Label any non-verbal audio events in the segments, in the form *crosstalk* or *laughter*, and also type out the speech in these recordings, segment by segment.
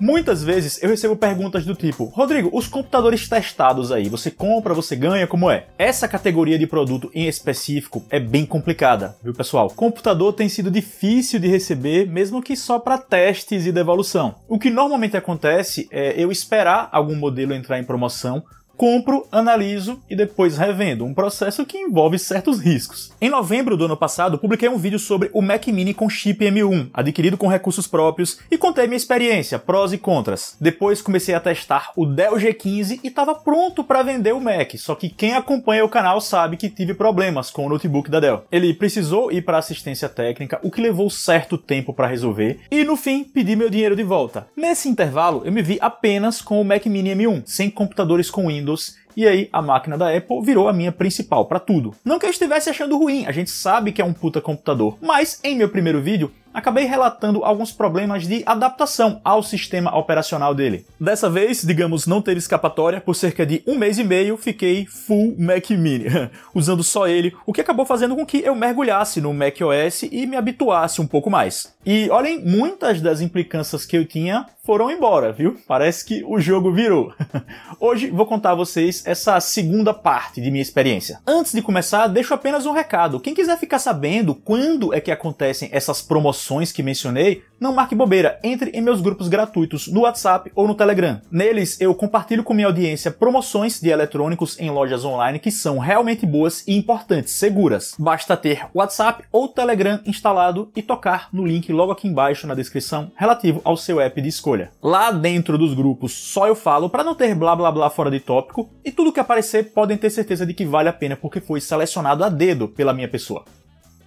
Muitas vezes eu recebo perguntas do tipo: Rodrigo, os computadores testados aí, você compra, você ganha, como é? Essa categoria de produto em específico é bem complicada, viu pessoal? Computador tem sido difícil de receber, mesmo que só para testes e devolução. O que normalmente acontece é eu esperar algum modelo entrar em promoção compro, analiso e depois revendo, um processo que envolve certos riscos. Em novembro do ano passado, publiquei um vídeo sobre o Mac Mini com chip M1, adquirido com recursos próprios, e contei minha experiência, prós e contras. Depois comecei a testar o Dell G15 e estava pronto para vender o Mac, só que quem acompanha o canal sabe que tive problemas com o notebook da Dell. Ele precisou ir para assistência técnica, o que levou certo tempo para resolver, e no fim pedi meu dinheiro de volta. Nesse intervalo, eu me vi apenas com o Mac Mini M1, sem computadores com Windows Windows, e aí a máquina da Apple virou a minha principal para tudo. Não que eu estivesse achando ruim, a gente sabe que é um puta computador, mas em meu primeiro vídeo acabei relatando alguns problemas de adaptação ao sistema operacional dele. Dessa vez, digamos, não teve escapatória, por cerca de um mês e meio fiquei full Mac Mini, *laughs* usando só ele, o que acabou fazendo com que eu mergulhasse no Mac OS e me habituasse um pouco mais. E olhem, muitas das implicâncias que eu tinha foram embora, viu? Parece que o jogo virou. *laughs* Hoje vou contar a vocês essa segunda parte de minha experiência. Antes de começar, deixo apenas um recado. Quem quiser ficar sabendo quando é que acontecem essas promoções promoções que mencionei, não marque bobeira, entre em meus grupos gratuitos no WhatsApp ou no Telegram. Neles eu compartilho com minha audiência promoções de eletrônicos em lojas online que são realmente boas e importantes, seguras. Basta ter WhatsApp ou Telegram instalado e tocar no link logo aqui embaixo na descrição relativo ao seu app de escolha. Lá dentro dos grupos só eu falo para não ter blá blá blá fora de tópico e tudo que aparecer podem ter certeza de que vale a pena porque foi selecionado a dedo pela minha pessoa.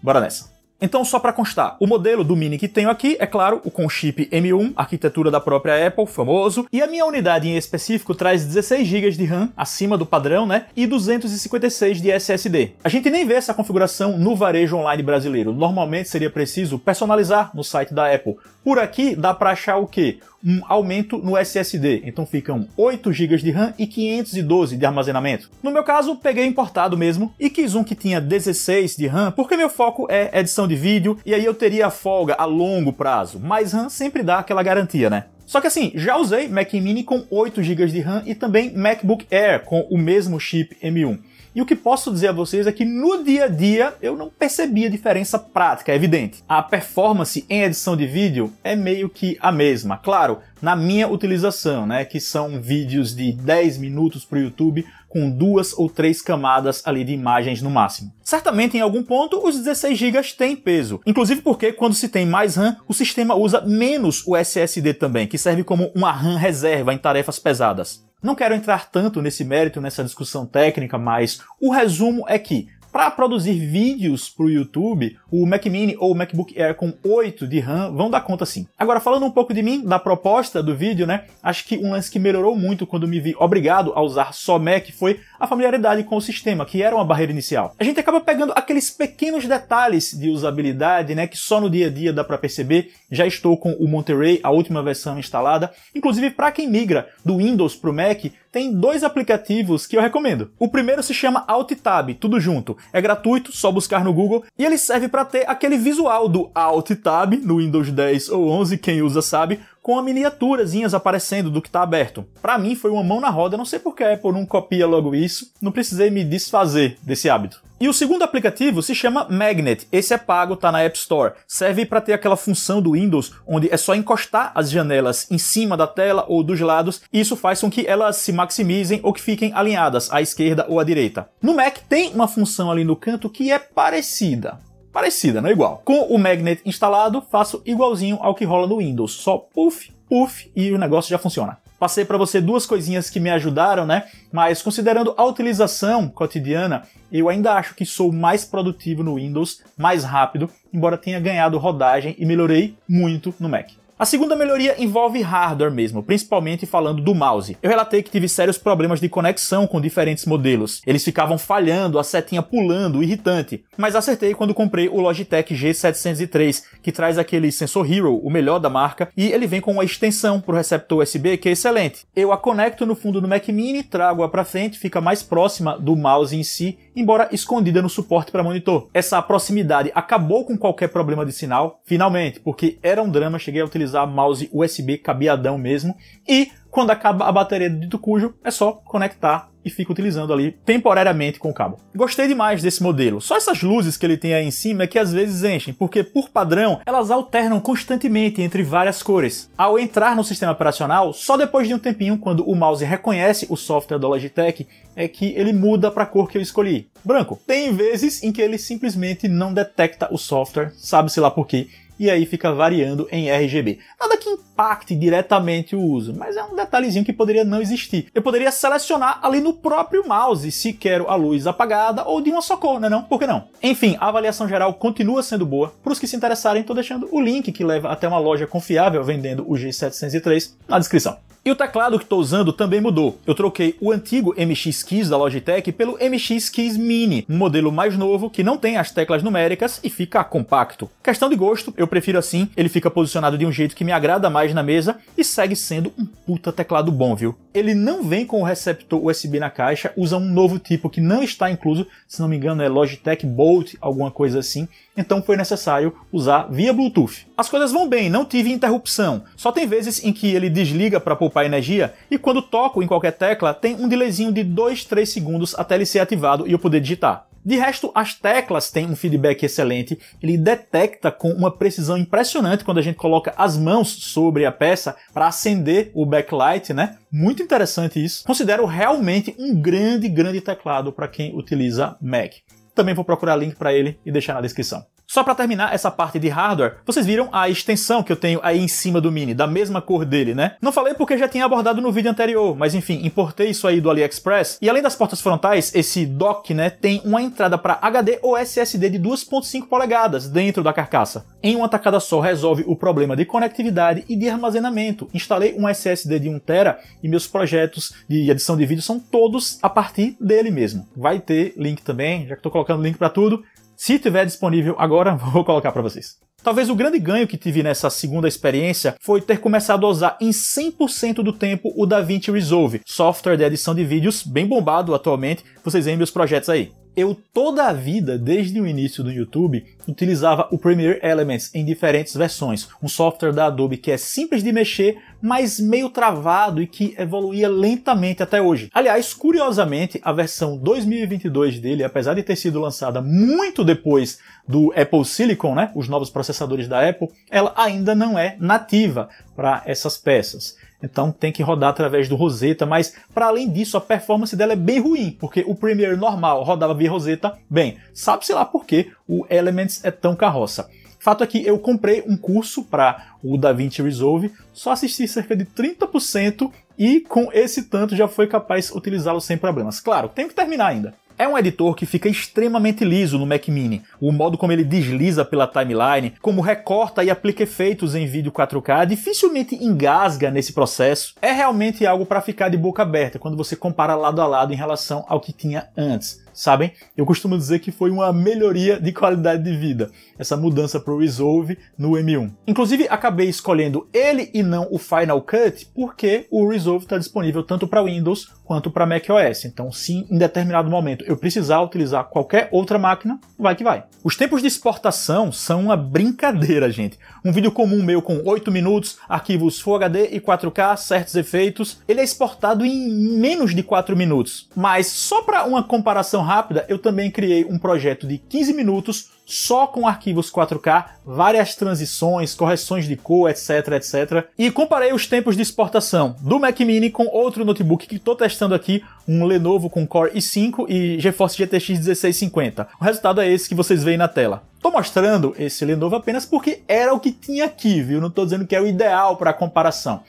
Bora nessa! Então, só para constar, o modelo do Mini que tenho aqui é, claro, o com chip M1, arquitetura da própria Apple, famoso, e a minha unidade em específico traz 16 GB de RAM, acima do padrão, né, e 256 de SSD. A gente nem vê essa configuração no varejo online brasileiro, normalmente seria preciso personalizar no site da Apple. Por aqui dá para achar o quê? um aumento no SSD, então ficam 8 GB de RAM e 512 de armazenamento. No meu caso, peguei importado mesmo e quis um que tinha 16 de RAM, porque meu foco é edição de vídeo e aí eu teria folga a longo prazo, mas RAM sempre dá aquela garantia, né? Só que assim, já usei Mac Mini com 8 GB de RAM e também MacBook Air com o mesmo chip M1. E o que posso dizer a vocês é que no dia a dia eu não percebi a diferença prática, é evidente. A performance em edição de vídeo é meio que a mesma. Claro, na minha utilização, né, que são vídeos de 10 minutos para o YouTube com duas ou três camadas ali de imagens no máximo. Certamente em algum ponto os 16 GB têm peso, inclusive porque quando se tem mais RAM, o sistema usa menos o SSD também, que serve como uma RAM reserva em tarefas pesadas. Não quero entrar tanto nesse mérito, nessa discussão técnica, mas o resumo é que para produzir vídeos para o YouTube, o Mac Mini ou o MacBook Air com 8 de RAM vão dar conta sim. Agora, falando um pouco de mim, da proposta do vídeo, né? Acho que um lance que melhorou muito quando me vi obrigado a usar só Mac foi a familiaridade com o sistema, que era uma barreira inicial. A gente acaba pegando aqueles pequenos detalhes de usabilidade, né? Que só no dia a dia dá para perceber. Já estou com o Monterey, a última versão instalada. Inclusive, para quem migra do Windows para o Mac, tem dois aplicativos que eu recomendo. O primeiro se chama AltTab, tudo junto. É gratuito, só buscar no Google e ele serve para ter aquele visual do AltTab no Windows 10 ou 11, quem usa sabe, com a miniaturazinhas aparecendo do que está aberto. Para mim foi uma mão na roda, não sei porquê, por um copia logo isso, não precisei me desfazer desse hábito. E o segundo aplicativo se chama Magnet. Esse é pago, tá na App Store. Serve para ter aquela função do Windows onde é só encostar as janelas em cima da tela ou dos lados, e isso faz com que elas se maximizem ou que fiquem alinhadas à esquerda ou à direita. No Mac tem uma função ali no canto que é parecida, parecida, não é igual. Com o Magnet instalado, faço igualzinho ao que rola no Windows, só puff, puff e o negócio já funciona. Passei para você duas coisinhas que me ajudaram, né? Mas considerando a utilização cotidiana, eu ainda acho que sou mais produtivo no Windows, mais rápido, embora tenha ganhado rodagem e melhorei muito no Mac. A segunda melhoria envolve hardware mesmo, principalmente falando do mouse. Eu relatei que tive sérios problemas de conexão com diferentes modelos. Eles ficavam falhando, a setinha pulando, irritante. Mas acertei quando comprei o Logitech G703, que traz aquele sensor Hero, o melhor da marca, e ele vem com uma extensão para o receptor USB que é excelente. Eu a conecto no fundo do Mac Mini, trago-a para frente, fica mais próxima do mouse em si, embora escondida no suporte para monitor. Essa proximidade acabou com qualquer problema de sinal, finalmente, porque era um drama, cheguei a utilizar utilizar mouse USB cabeadão mesmo. E quando acaba a bateria do dito cujo, é só conectar e fica utilizando ali temporariamente com o cabo. Gostei demais desse modelo. Só essas luzes que ele tem aí em cima é que às vezes enchem, porque por padrão elas alternam constantemente entre várias cores. Ao entrar no sistema operacional, só depois de um tempinho, quando o mouse reconhece o software da Logitech, é que ele muda para a cor que eu escolhi. Branco. Tem vezes em que ele simplesmente não detecta o software, sabe-se lá por quê, e aí fica variando em RGB. Nada que impacte diretamente o uso, mas é um detalhezinho que poderia não existir. Eu poderia selecionar ali no próprio mouse se quero a luz apagada ou de uma só cor, né não? Por que não? Enfim, a avaliação geral continua sendo boa. Para os que se interessarem, estou deixando o link que leva até uma loja confiável vendendo o G703 na descrição. E o teclado que estou usando também mudou. Eu troquei o antigo MX Keys da Logitech pelo MX Keys Mini, um modelo mais novo que não tem as teclas numéricas e fica compacto. Questão de gosto, eu prefiro assim, ele fica posicionado de um jeito que me agrada mais na mesa e segue sendo um puta teclado bom, viu? Ele não vem com o receptor USB na caixa, usa um novo tipo que não está incluso, se não me engano é Logitech Bolt, alguma coisa assim, então foi necessário usar via Bluetooth. As coisas vão bem, não tive interrupção. Só tem vezes em que ele desliga para poupar energia e quando toco em qualquer tecla tem um delayzinho de 2, 3 segundos até ele ser ativado e eu poder digitar. De resto, as teclas têm um feedback excelente, ele detecta com uma precisão impressionante quando a gente coloca as mãos sobre a peça para acender o backlight, né? Muito interessante isso. Considero realmente um grande, grande teclado para quem utiliza Mac. Também vou procurar link para ele e deixar na descrição. Só para terminar essa parte de hardware, vocês viram a extensão que eu tenho aí em cima do Mini, da mesma cor dele, né? Não falei porque já tinha abordado no vídeo anterior, mas enfim, importei isso aí do AliExpress. E além das portas frontais, esse dock, né, tem uma entrada para HD ou SSD de 2.5 polegadas dentro da carcaça. Em uma tacada só resolve o problema de conectividade e de armazenamento. Instalei um SSD de 1TB e meus projetos de edição de vídeo são todos a partir dele mesmo. Vai ter link também, já que estou colocando link para tudo. Se tiver disponível agora, *laughs* vou colocar para vocês. Talvez o grande ganho que tive nessa segunda experiência foi ter começado a usar em 100% do tempo o DaVinci Resolve, software de edição de vídeos bem bombado atualmente, vocês veem meus projetos aí. Eu toda a vida, desde o início do YouTube, utilizava o Premiere Elements em diferentes versões, um software da Adobe que é simples de mexer, mas meio travado e que evoluía lentamente até hoje. Aliás, curiosamente, a versão 2022 dele, apesar de ter sido lançada muito depois do Apple Silicon, né, os novos processadores da Apple, ela ainda não é nativa para essas peças. Então tem que rodar através do Rosetta, mas para além disso a performance dela é bem ruim, porque o Premiere normal rodava via Rosetta bem. Sabe-se lá por que o Elements é tão carroça. Fato é que eu comprei um curso para o DaVinci Resolve, só assisti cerca de 30% e com esse tanto já foi capaz de utilizá-lo sem problemas. Claro, tem que terminar ainda. É um editor que fica extremamente liso no Mac Mini. O modo como ele desliza pela timeline, como recorta e aplica efeitos em vídeo 4K, dificilmente engasga nesse processo. É realmente algo para ficar de boca aberta quando você compara lado a lado em relação ao que tinha antes sabem? Eu costumo dizer que foi uma melhoria de qualidade de vida, essa mudança para o Resolve no M1. Inclusive, acabei escolhendo ele e não o Final Cut porque o Resolve está disponível tanto para Windows quanto para macOS. Então, se em determinado momento eu precisar utilizar qualquer outra máquina, vai que vai. Os tempos de exportação são uma brincadeira, gente. Um vídeo comum meu com 8 minutos, arquivos Full HD e 4K, certos efeitos, ele é exportado em menos de 4 minutos. Mas só para uma comparação rápida, eu também criei um projeto de 15 minutos só com arquivos 4K, várias transições, correções de cor, etc, etc. E comparei os tempos de exportação do Mac Mini com outro notebook que estou testando aqui, um Lenovo com Core i5 e GeForce GTX 1650. O resultado é esse que vocês veem na tela. Tô mostrando esse Lenovo apenas porque era o que tinha aqui, viu? Não estou dizendo que é o ideal para comparação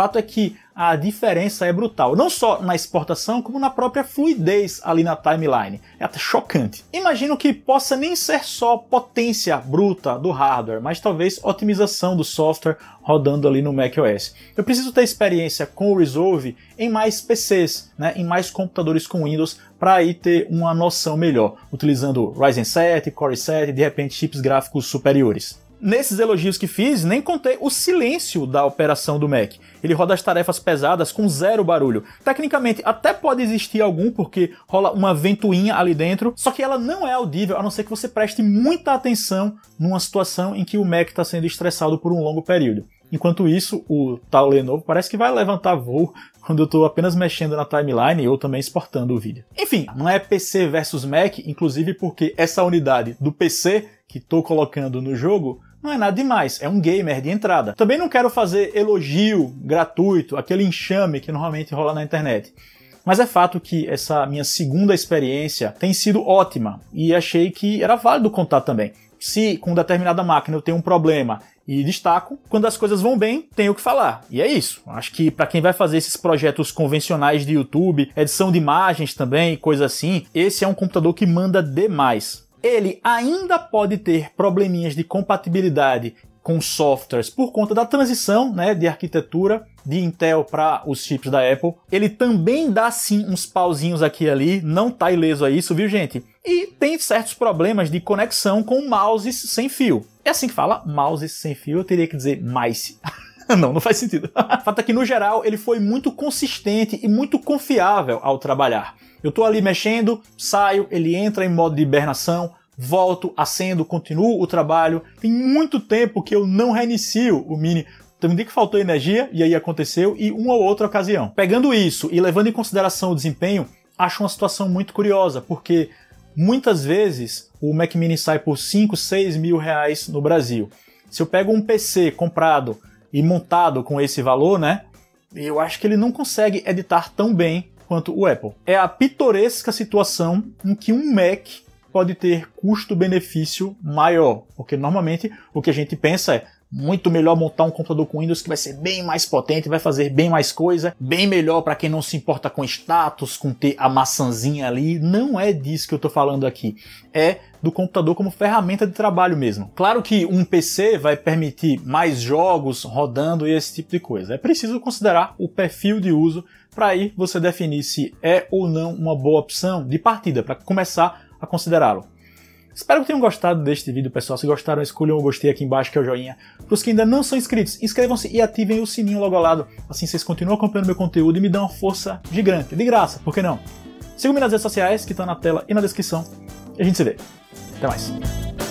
fato é que a diferença é brutal, não só na exportação, como na própria fluidez ali na timeline. É até chocante. Imagino que possa nem ser só potência bruta do hardware, mas talvez otimização do software rodando ali no macOS. Eu preciso ter experiência com o Resolve em mais PCs, né, em mais computadores com Windows, para aí ter uma noção melhor, utilizando Ryzen 7, Core 7, de repente chips gráficos superiores nesses elogios que fiz, nem contei o silêncio da operação do Mac. Ele roda as tarefas pesadas com zero barulho. Tecnicamente, até pode existir algum, porque rola uma ventoinha ali dentro, só que ela não é audível, a não ser que você preste muita atenção numa situação em que o Mac está sendo estressado por um longo período. Enquanto isso, o tal Lenovo parece que vai levantar voo quando eu estou apenas mexendo na timeline ou também exportando o vídeo. Enfim, não é PC versus Mac, inclusive porque essa unidade do PC que estou colocando no jogo não é nada demais, é um gamer de entrada. Também não quero fazer elogio gratuito, aquele enxame que normalmente rola na internet. Mas é fato que essa minha segunda experiência tem sido ótima e achei que era válido contar também. Se com determinada máquina eu tenho um problema e destaco, quando as coisas vão bem, tenho que falar. E é isso. Acho que para quem vai fazer esses projetos convencionais de YouTube, edição de imagens também, coisa assim, esse é um computador que manda demais ele ainda pode ter probleminhas de compatibilidade com softwares por conta da transição né, de arquitetura de Intel para os chips da Apple. Ele também dá sim uns pauzinhos aqui e ali, não tá ileso a isso, viu gente? E tem certos problemas de conexão com mouses sem fio. É assim que fala, mouses sem fio, eu teria que dizer mice. *laughs* *laughs* não, não faz sentido. o fato é que, no geral, ele foi muito consistente e muito confiável ao trabalhar. Eu tô ali mexendo, saio, ele entra em modo de hibernação, volto, acendo, continuo o trabalho. Tem muito tempo que eu não reinicio o Mini também então, dia que faltou energia, e aí aconteceu, e uma ou outra ocasião. Pegando isso e levando em consideração o desempenho, acho uma situação muito curiosa, porque muitas vezes o Mac Mini sai por 5, 6 mil reais no Brasil. Se eu pego um PC comprado e montado com esse valor, né? Eu acho que ele não consegue editar tão bem quanto o Apple. É a pitoresca situação em que um Mac pode ter custo-benefício maior, porque normalmente o que a gente pensa é muito melhor montar um computador com Windows que vai ser bem mais potente, vai fazer bem mais coisa, bem melhor para quem não se importa com status, com ter a maçãzinha ali. Não é disso que eu estou falando aqui. É do computador como ferramenta de trabalho mesmo. Claro que um PC vai permitir mais jogos rodando e esse tipo de coisa. É preciso considerar o perfil de uso para aí você definir se é ou não uma boa opção de partida para começar a considerá-lo. Espero que tenham gostado deste vídeo, pessoal. Se gostaram, escolham o gostei aqui embaixo, que é o joinha. Para os que ainda não são inscritos, inscrevam-se e ativem o sininho logo ao lado. Assim vocês continuam acompanhando meu conteúdo e me dão uma força gigante, de graça, por que não? Sigam-me nas redes sociais, que estão na tela e na descrição. E a gente se vê. Até mais.